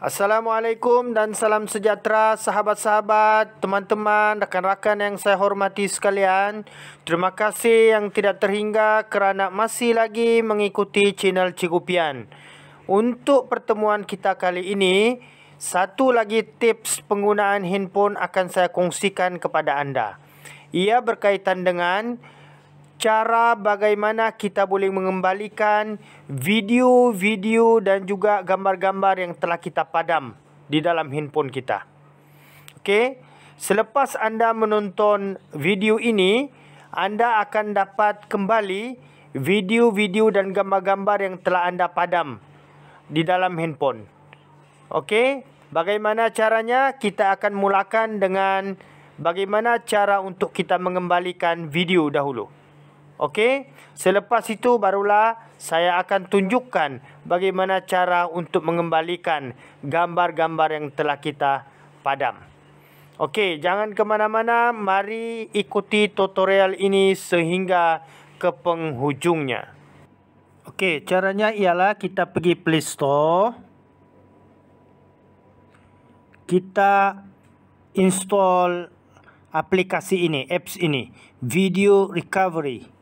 Assalamualaikum dan salam sejahtera sahabat-sahabat, teman-teman, rakan-rakan yang saya hormati sekalian. Terima kasih yang tidak terhingga kerana masih lagi mengikuti channel Cikupian. Untuk pertemuan kita kali ini, satu lagi tips penggunaan handphone akan saya kongsikan kepada anda. Ia berkaitan dengan cara bagaimana kita boleh mengembalikan video-video dan juga gambar-gambar yang telah kita padam di dalam handphone kita. Okey, selepas anda menonton video ini, anda akan dapat kembali video-video dan gambar-gambar yang telah anda padam di dalam handphone. Okey, bagaimana caranya? Kita akan mulakan dengan bagaimana cara untuk kita mengembalikan video dahulu. Okey, selepas itu barulah saya akan tunjukkan bagaimana cara untuk mengembalikan gambar-gambar yang telah kita padam. Okey, jangan ke mana-mana, mari ikuti tutorial ini sehingga ke penghujungnya. Okey, caranya ialah kita pergi Play Store. Kita install aplikasi ini, apps ini, Video Recovery.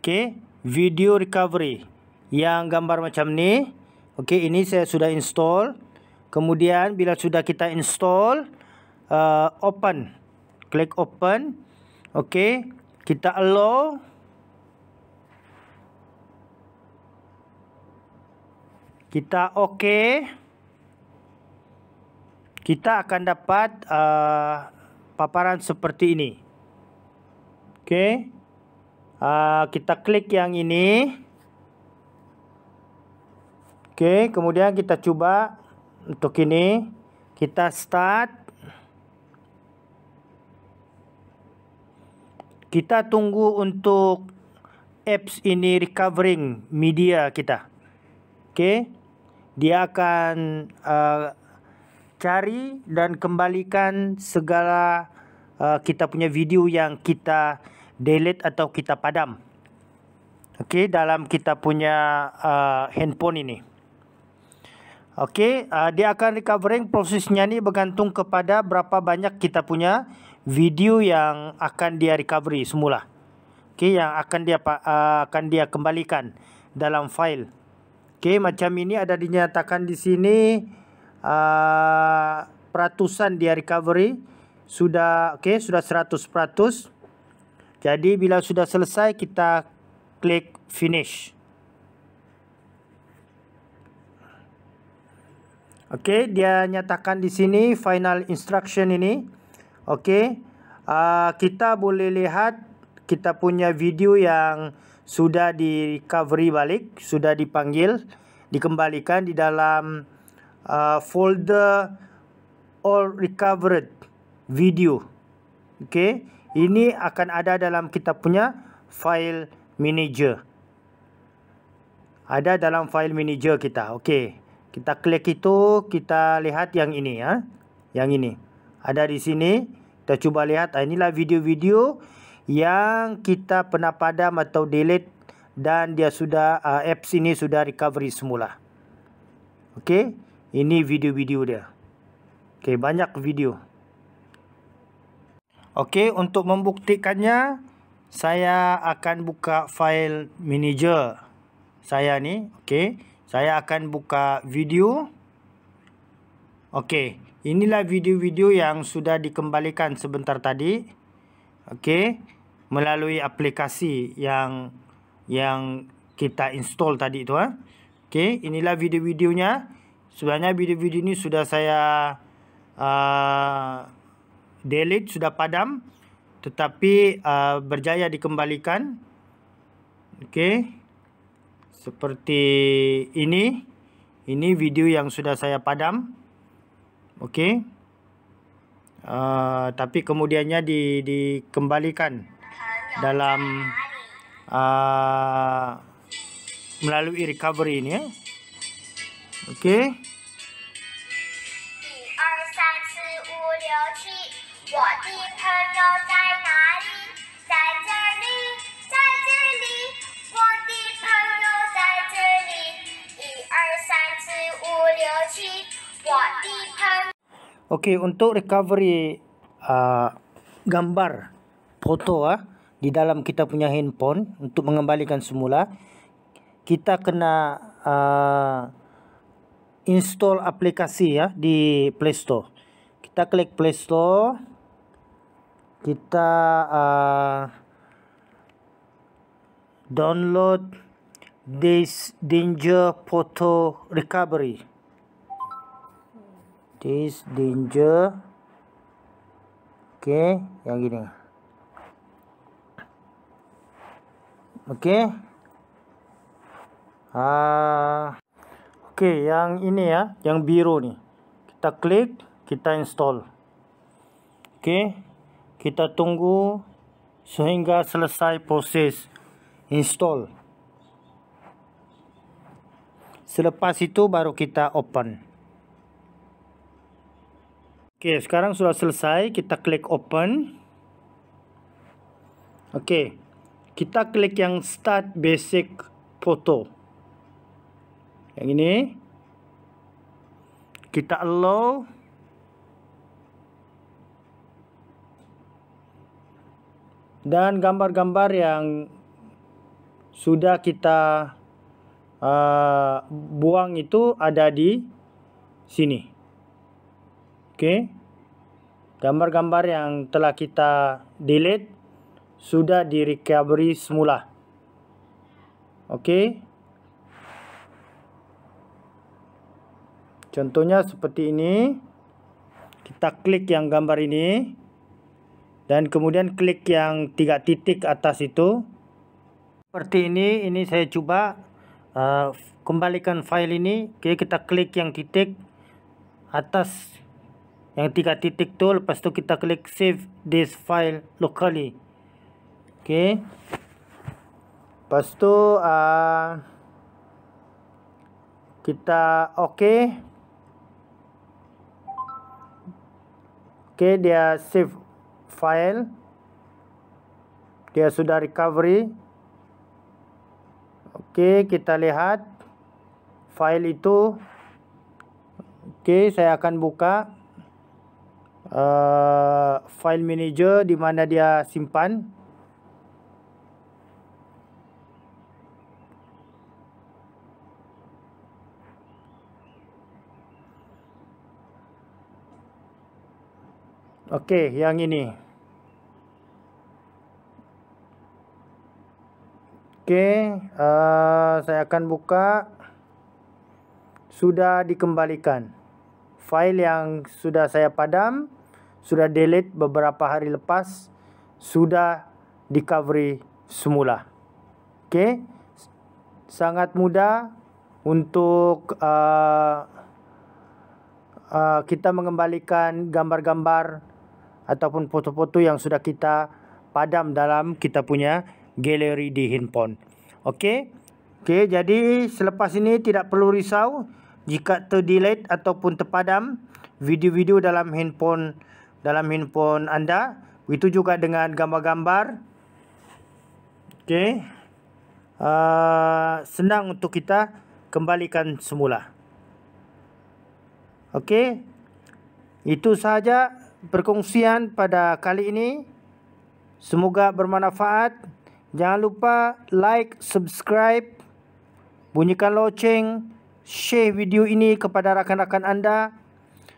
Oke, video recovery yang gambar macam ni. Oke, ini saya sudah install. Kemudian bila sudah kita install, uh, open. Klik open. Oke, kita allow. Kita OK. Kita akan dapat uh, paparan seperti ini. Oke uh, kita klik yang ini oke kemudian kita coba untuk ini kita start kita tunggu untuk apps ini recovering media kita oke dia akan uh, cari dan kembalikan segala uh, kita punya video yang kita delete atau kita padam. Okey, dalam kita punya uh, handphone ini. Okey, uh, dia akan recovering prosesnya ni bergantung kepada berapa banyak kita punya video yang akan dia recovery semula. Okey, yang akan dia uh, akan dia kembalikan dalam file. Okey, macam ini ada dinyatakan di sini uh, peratusan dia recovery sudah okey, sudah 100%. Jadi bila sudah selesai kita klik finish. Oke, okay, dia nyatakan di sini final instruction ini. Oke, okay, uh, kita boleh lihat kita punya video yang sudah di recovery balik, sudah dipanggil, dikembalikan di dalam uh, folder all recovered video. Oke, okay. Ini akan ada dalam kita punya file manager. Ada dalam file manager kita. Okey. Kita klik itu, kita lihat yang ini ya. Yang ini. Ada di sini. Kita cuba lihat. Ah, inilah video-video yang kita pernah padam atau delete dan dia sudah uh, apps ini sudah recovery semula. Okey. Ini video-video dia. Okey, banyak video. Oke, untuk membuktikannya saya akan buka file manager saya ni. Oke, saya akan buka video. Oke, inilah video-video yang sudah dikembalikan sebentar tadi. Oke, melalui aplikasi yang yang kita install tadi itu ah Okey, inilah video-videonya. Sebenarnya video-video ini sudah saya uh, Delete sudah padam tetapi uh, berjaya dikembalikan. Oke. Seperti ini. Ini video yang sudah saya padam. Oke. Uh, tapi kemudiannya di dikembalikan dalam uh, melalui recovery ini ya. Oke. Oke untuk recovery uh, gambar foto ah di dalam kita punya handphone untuk mengembalikan semula kita kena uh, install aplikasi ya di Play Store kita klik Play Store kita uh, download this danger photo recovery this danger oke okay, yang gini oke okay. ah uh, oke okay, yang ini ya yang biru nih kita klik kita install oke kita tunggu sehingga selesai proses install selepas itu baru kita open oke sekarang sudah selesai kita klik open oke kita klik yang start basic photo yang ini kita allow dan gambar-gambar yang sudah kita uh, buang itu ada di sini. Oke. Okay. Gambar-gambar yang telah kita delete sudah di recovery semula. Oke. Okay. Contohnya seperti ini. Kita klik yang gambar ini dan kemudian klik yang tiga titik atas itu seperti ini ini saya coba uh, eh, kembalikan file ini oke kita klik yang titik atas yang tiga titik tuh lepas itu kita klik save this file locally oke lepas itu uh, kita oke okay. oke okay, dia save file dia sudah recovery ok kita lihat file itu ok saya akan buka uh, file manager di mana dia simpan Oke, yang ini. Oke, uh, saya akan buka. Sudah dikembalikan. File yang sudah saya padam, sudah delete beberapa hari lepas, sudah recovery semula. Oke, sangat mudah untuk uh, uh, kita mengembalikan gambar-gambar ataupun foto-foto yang sudah kita padam dalam kita punya galeri di handphone. Okey. Okey, jadi selepas ini tidak perlu risau jika terdelete ataupun terpadam video-video dalam handphone dalam handphone anda. Itu juga dengan gambar-gambar. Okey. Uh, ah, senang untuk kita kembalikan semula. Okey. Itu sahaja perkongsian pada kali ini. Semoga bermanfaat. Jangan lupa like, subscribe, bunyikan loceng, share video ini kepada rakan-rakan anda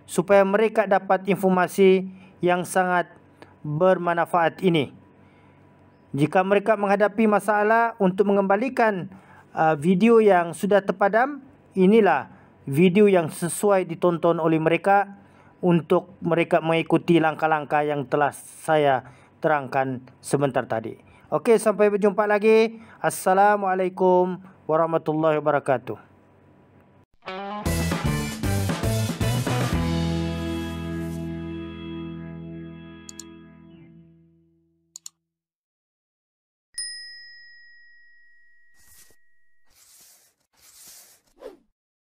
supaya mereka dapat informasi yang sangat bermanfaat ini. Jika mereka menghadapi masalah untuk mengembalikan uh, video yang sudah terpadam, inilah video yang sesuai ditonton oleh mereka untuk mereka mengikuti langkah-langkah yang telah saya terangkan sebentar tadi. Okey, sampai berjumpa lagi. Assalamualaikum warahmatullahi wabarakatuh.